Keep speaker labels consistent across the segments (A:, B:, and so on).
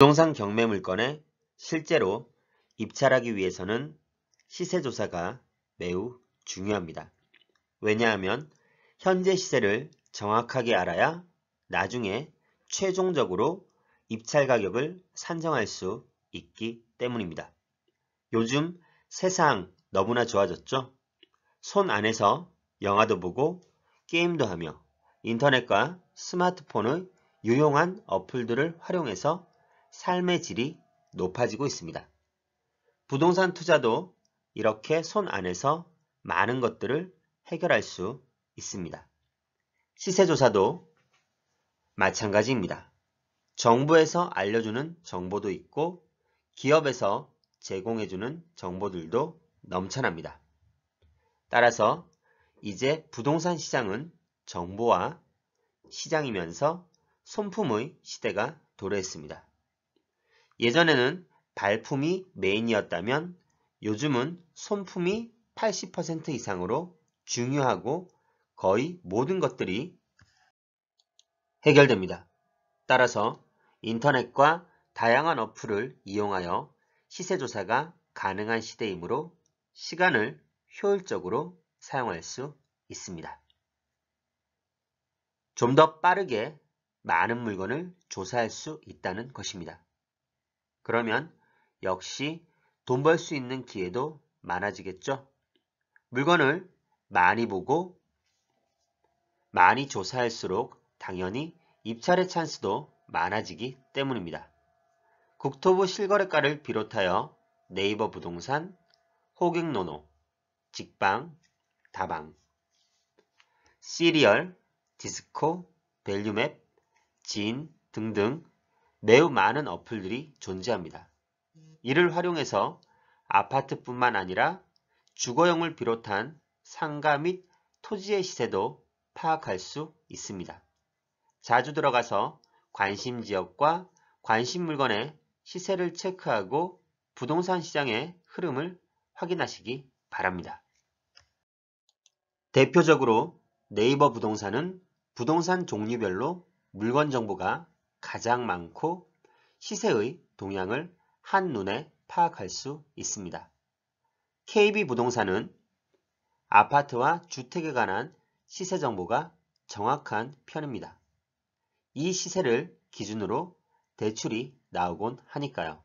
A: 부동산 경매 물건에 실제로 입찰하기 위해서는 시세 조사가 매우 중요합니다. 왜냐하면 현재 시세를 정확하게 알아야 나중에 최종적으로 입찰 가격을 산정할 수 있기 때문입니다. 요즘 세상 너무나 좋아졌죠? 손 안에서 영화도 보고 게임도 하며 인터넷과 스마트폰의 유용한 어플들을 활용해서 삶의 질이 높아지고 있습니다. 부동산 투자도 이렇게 손 안에서 많은 것들을 해결할 수 있습니다. 시세조사도 마찬가지입니다. 정부에서 알려주는 정보도 있고 기업에서 제공해주는 정보들도 넘쳐납니다. 따라서 이제 부동산 시장은 정보와 시장이면서 손품의 시대가 도래했습니다. 예전에는 발품이 메인이었다면 요즘은 손품이 80% 이상으로 중요하고 거의 모든 것들이 해결됩니다. 따라서 인터넷과 다양한 어플을 이용하여 시세조사가 가능한 시대이므로 시간을 효율적으로 사용할 수 있습니다. 좀 더 빠르게 많은 물건을 조사할 수 있다는 것입니다. 그러면 역시 돈 벌 수 있는 기회도 많아지겠죠? 물건을 많이 보고 많이 조사할수록 당연히 입찰의 찬스도 많아지기 때문입니다. 국토부 실거래가를 비롯하여 네이버 부동산, 호객노노, 직방, 다방, 시리얼, 디스코, 밸류맵, 진 등등 매우 많은 어플들이 존재합니다. 이를 활용해서 아파트뿐만 아니라 주거용을 비롯한 상가 및 토지의 시세도 파악할 수 있습니다. 자주 들어가서 관심 지역과 관심 물건의 시세를 체크하고 부동산 시장의 흐름을 확인하시기 바랍니다. 대표적으로 네이버 부동산은 부동산 종류별로 물건 정보가 가장 많고 시세의 동향을 한눈에 파악할 수 있습니다. KB 부동산은 아파트와 주택에 관한 시세 정보가 정확한 편입니다. 이 시세를 기준으로 대출이 나오곤 하니까요.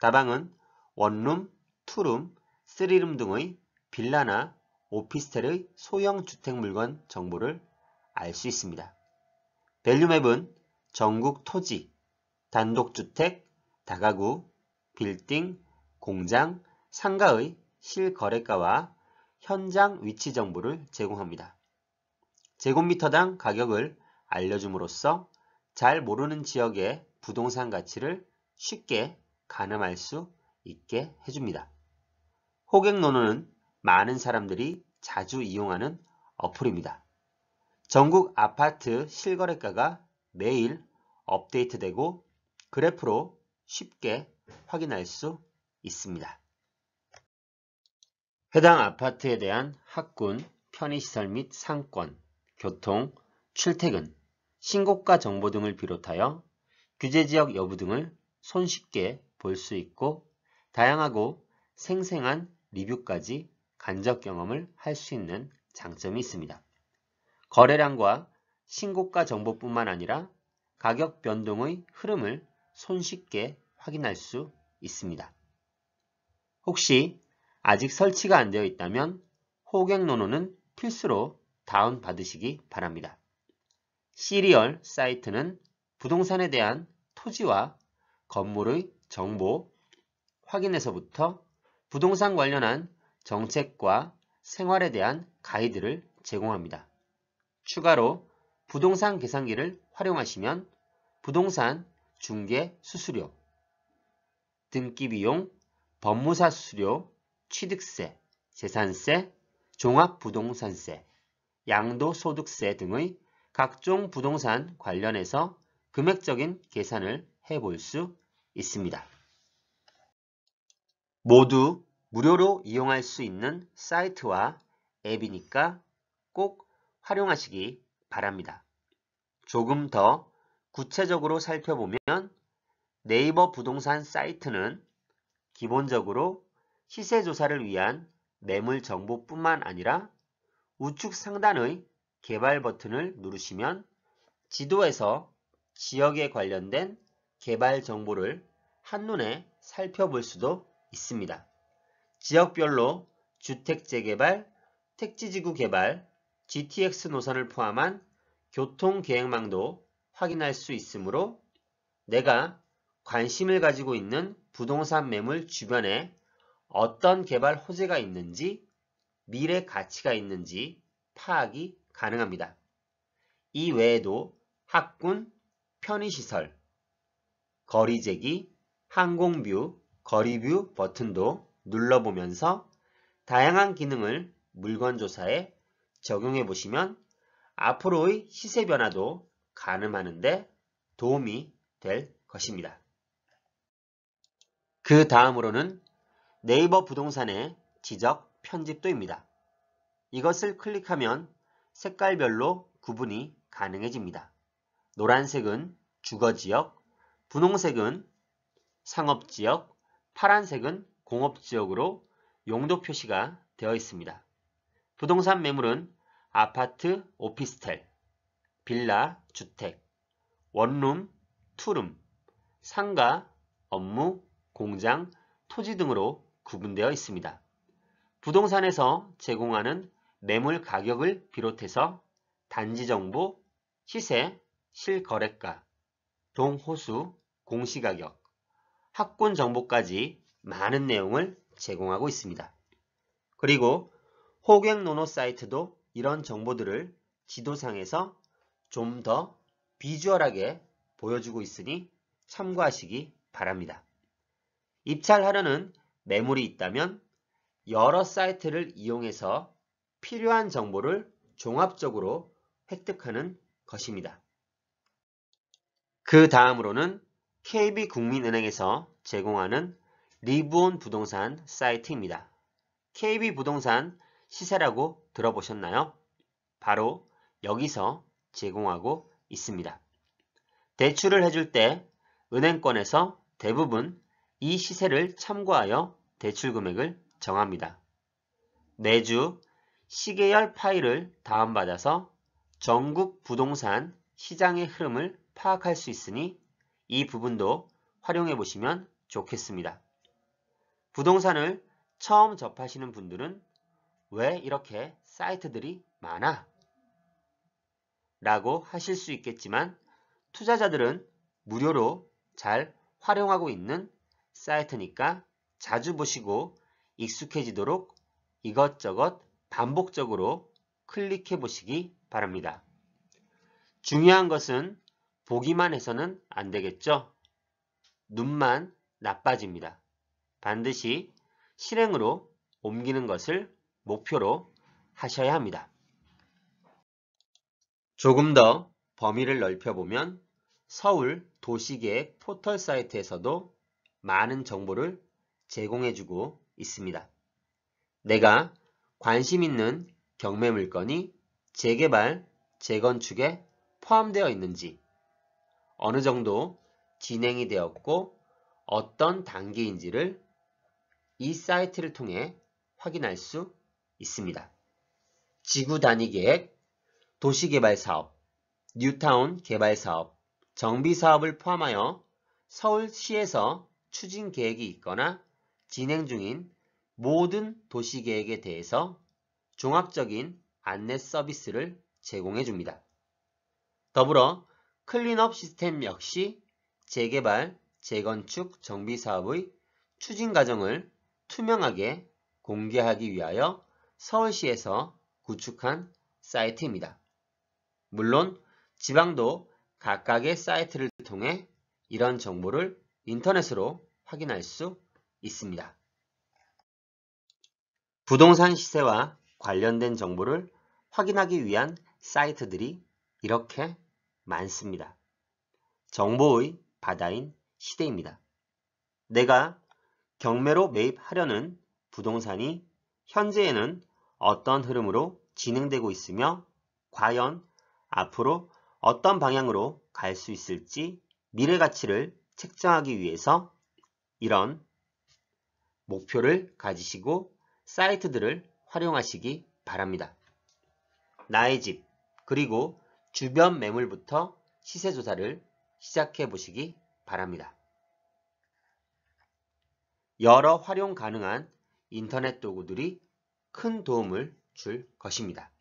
A: 다방은 원룸, 투룸, 쓰리룸 등의 빌라나 오피스텔의 소형 주택 물건 정보를 알 수 있습니다. 밸류맵은 전국 토지, 단독주택, 다가구, 빌딩, 공장, 상가의 실거래가와 현장 위치 정보를 제공합니다. 제곱미터당 가격을 알려줌으로써 잘 모르는 지역의 부동산 가치를 쉽게 가늠할 수 있게 해줍니다. 호객노노는 많은 사람들이 자주 이용하는 어플입니다. 전국 아파트 실거래가가 매일 업데이트되고 그래프로 쉽게 확인할 수 있습니다. 해당 아파트에 대한 학군, 편의시설 및 상권, 교통, 출퇴근, 신고가 정보 등을 비롯하여 규제지역 여부 등을 손쉽게 볼 수 있고 다양하고 생생한 리뷰까지 간접 경험을 할 수 있는 장점이 있습니다. 거래량과 신고가 정보뿐만 아니라 가격 변동의 흐름을 손쉽게 확인할 수 있습니다. 혹시 아직 설치가 안 되어 있다면 호객론호는 필수로 다운받으시기 바랍니다. 시리얼 사이트는 부동산에 대한 토지와 건물의 정보 확인에서부터 부동산 관련한 정책과 생활에 대한 가이드를 제공합니다. 추가로 부동산 계산기를 활용하시면 부동산 중개 수수료, 등기비용, 법무사 수수료, 취득세, 재산세, 종합부동산세, 양도소득세 등의 각종 부동산 관련해서 금액적인 계산을 해볼 수 있습니다. 모두 무료로 이용할 수 있는 사이트와 앱이니까 꼭 활용하시기 바랍니다. 조금 더 구체적으로 살펴보면 네이버 부동산 사이트는 기본적으로 시세 조사를 위한 매물 정보뿐만 아니라 우측 상단의 개발 버튼을 누르시면 지도에서 지역에 관련된 개발 정보를 한눈에 살펴볼 수도 있습니다. 지역별로 주택 재개발, 택지지구 개발, GTX 노선을 포함한 교통 계획망도 확인할 수 있으므로 내가 관심을 가지고 있는 부동산 매물 주변에 어떤 개발 호재가 있는지 미래 가치가 있는지 파악이 가능합니다. 이 외에도 학군, 편의시설, 거리제기, 항공뷰, 거리뷰 버튼도 눌러보면서 다양한 기능을 물건조사에 적용해 보시면 앞으로의 시세 변화도 가늠하는데 도움이 될 것입니다. 그 다음으로는 네이버 부동산의 지적 편집도입니다. 이것을 클릭하면 색깔별로 구분이 가능해집니다. 노란색은 주거지역, 분홍색은 상업지역, 파란색은 공업지역으로 용도 표시가 되어 있습니다. 부동산 매물은 아파트, 오피스텔, 빌라, 주택, 원룸, 투룸, 상가, 업무, 공장, 토지 등으로 구분되어 있습니다. 부동산에서 제공하는 매물 가격을 비롯해서 단지 정보, 시세, 실거래가, 동호수, 공시가격, 학군 정보까지 많은 내용을 제공하고 있습니다. 그리고 호객노노 사이트도 이런 정보들을 지도상에서 좀 더 비주얼하게 보여주고 있으니 참고하시기 바랍니다. 입찰하려는 매물이 있다면 여러 사이트를 이용해서 필요한 정보를 종합적으로 획득하는 것입니다. 그 다음으로는 KB국민은행에서 제공하는 리브온 부동산 사이트입니다. KB부동산 시세라고 들어보셨나요? 바로 여기서 제공하고 있습니다. 대출을 해줄 때 은행권에서 대부분 이 시세를 참고하여 대출 금액을 정합니다. 매주 시계열 파일을 다운받아서 전국 부동산 시장의 흐름을 파악할 수 있으니 이 부분도 활용해 보시면 좋겠습니다. 부동산을 처음 접하시는 분들은 왜 이렇게 사이트들이 많아? 라고 하실 수 있겠지만 투자자들은 무료로 잘 활용하고 있는 사이트니까 자주 보시고 익숙해지도록 이것저것 반복적으로 클릭해 보시기 바랍니다. 중요한 것은 보기만 해서는 안 되겠죠? 눈만 나빠집니다. 반드시 실행으로 옮기는 것을 목표로 하셔야 합니다. 조금 더 범위를 넓혀보면 서울 도시계획 포털 사이트에서도 많은 정보를 제공해주고 있습니다. 내가 관심 있는 경매 물건이 재개발, 재건축에 포함되어 있는지, 어느 정도 진행이 되었고 어떤 단계인지를 이 사이트를 통해 확인할 수 있습니다. 있습니다. 지구 단위 계획, 도시개발 사업, 뉴타운 개발 사업, 정비 사업을 포함하여 서울시에서 추진 계획이 있거나 진행 중인 모든 도시 계획에 대해서 종합적인 안내 서비스를 제공해 줍니다. 더불어 클린업 시스템 역시 재개발, 재건축, 정비 사업의 추진 과정을 투명하게 공개하기 위하여 서울시에서 구축한 사이트입니다. 물론 지방도 각각의 사이트를 통해 이런 정보를 인터넷으로 확인할 수 있습니다. 부동산 시세와 관련된 정보를 확인하기 위한 사이트들이 이렇게 많습니다. 정보의 바다인 시대입니다. 내가 경매로 매입하려는 부동산이 현재에는 어떤 흐름으로 진행되고 있으며 과연 앞으로 어떤 방향으로 갈 수 있을지 미래 가치를 책정하기 위해서 이런 목표를 가지시고 사이트들을 활용하시기 바랍니다. 나의 집 그리고 주변 매물부터 시세 조사를 시작해 보시기 바랍니다. 여러 활용 가능한 인터넷 도구들이 큰 도움을 줄 것입니다.